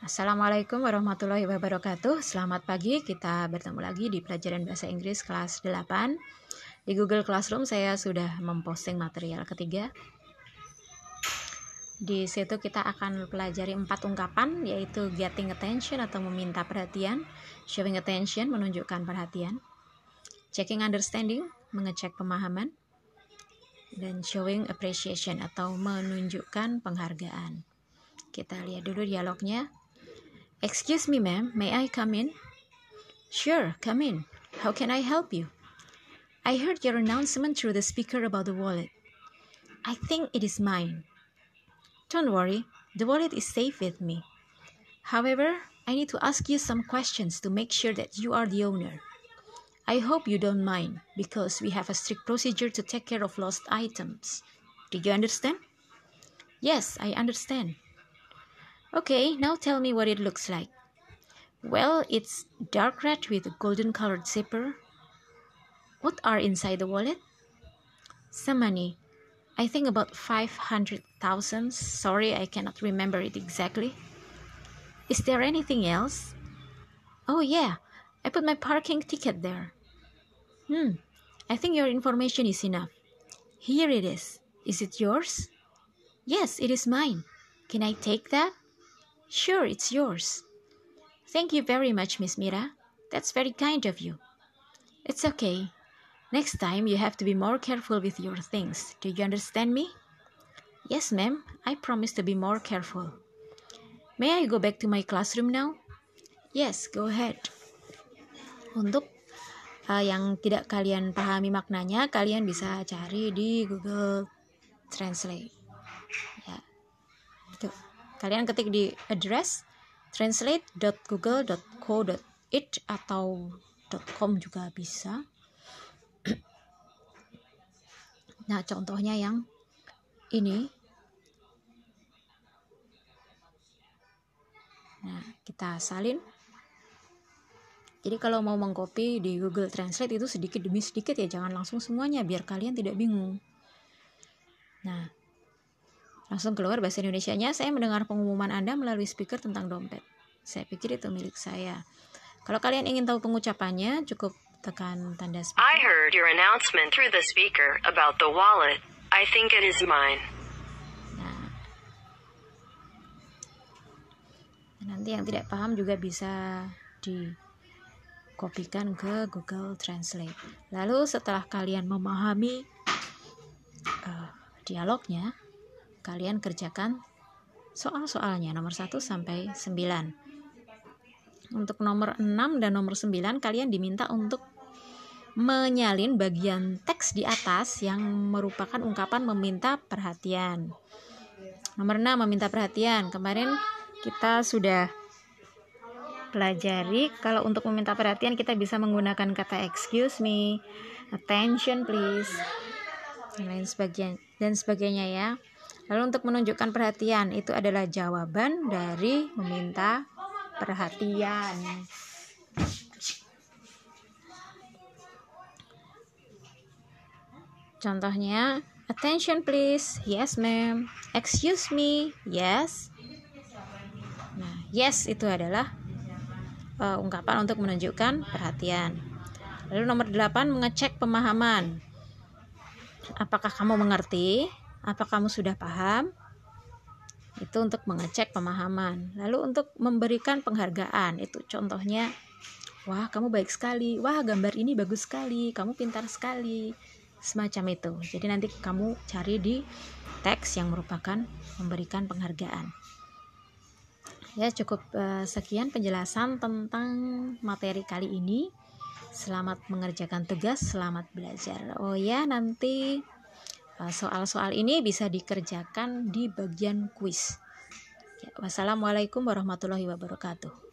Assalamualaikum warahmatullahi wabarakatuh. Selamat pagi, kita bertemu lagi di pelajaran bahasa Inggris kelas 8. Di Google Classroom saya sudah memposting material ketiga. Di situ kita akan pelajari empat ungkapan yaitu getting attention atau meminta perhatian, showing attention menunjukkan perhatian, checking understanding mengecek pemahaman, dan showing appreciation atau menunjukkan penghargaan. Kita lihat dulu dialognya. Excuse me, ma'am, may I come in? Sure, come in. How can I help you? I heard your announcement through the speaker about the wallet. I think it is mine. Don't worry, the wallet is safe with me. However, I need to ask you some questions to make sure that you are the owner. I hope you don't mind because we have a strict procedure to take care of lost items. Do you understand? Yes, I understand. Okay, now tell me what it looks like. Well, it's dark red with a golden colored zipper. What are inside the wallet? Some money. I think about 500,000. Sorry, I cannot remember it exactly. Is there anything else? Oh, yeah. I put my parking ticket there. Hmm. I think your information is enough. Here it is. Is it yours? Yes, it is mine. Can I take that? Sure, it's yours. Thank you very much, Miss Mira. That's very kind of you. It's okay. Next time you have to be more careful with your things. Do you understand me? Yes, ma'am. I promise to be more careful. May I go back to my classroom now? Yes, go ahead. Untuk uh, yang tidak kalian pahami maknanya, kalian bisa cari di Google Translate. Ya. Gitu. Kalian ketik di address translate.google.co.it atau .com juga bisa. nah, contohnya yang ini. Nah, kita salin. Jadi kalau mau mengcopy di Google Translate itu sedikit demi sedikit ya, jangan langsung semuanya biar kalian tidak bingung. Nah, Langsung keluar bahasa Indonesia nya. saya mendengar pengumuman Anda melalui speaker tentang dompet. Saya pikir itu milik saya. Kalau kalian ingin tahu pengucapannya, cukup tekan tanda speaker. I heard your announcement through the speaker about the wallet. I think it is mine. Nah. Nanti yang tidak paham juga bisa dikopikan ke Google Translate. Lalu setelah kalian memahami uh, dialognya, kalian kerjakan soal-soalnya nomor 1 sampai 9. Untuk nomor 6 dan nomor 9 kalian diminta untuk menyalin bagian teks di atas yang merupakan ungkapan meminta perhatian. Nomor 6 meminta perhatian. Kemarin kita sudah pelajari kalau untuk meminta perhatian kita bisa menggunakan kata excuse me, attention please, dan lain sebagainya dan sebagainya ya. Lalu untuk menunjukkan perhatian itu adalah jawaban dari meminta perhatian. Contohnya, attention please, yes ma'am, excuse me, yes. Nah, yes itu adalah uh, ungkapan untuk menunjukkan perhatian. Lalu nomor 8 mengecek pemahaman. Apakah kamu mengerti? Apa kamu sudah paham? Itu untuk mengecek pemahaman. Lalu untuk memberikan penghargaan, itu contohnya, wah kamu baik sekali, wah gambar ini bagus sekali, kamu pintar sekali, semacam itu. Jadi nanti kamu cari di teks yang merupakan memberikan penghargaan. Ya, cukup eh, sekian penjelasan tentang materi kali ini. Selamat mengerjakan tugas, selamat belajar. Oh ya, nanti Eh, soal-soal ini bisa dikerjakan di bagian kuis. Ya, wassalamualaikum warahmatullahi wabarakatuh.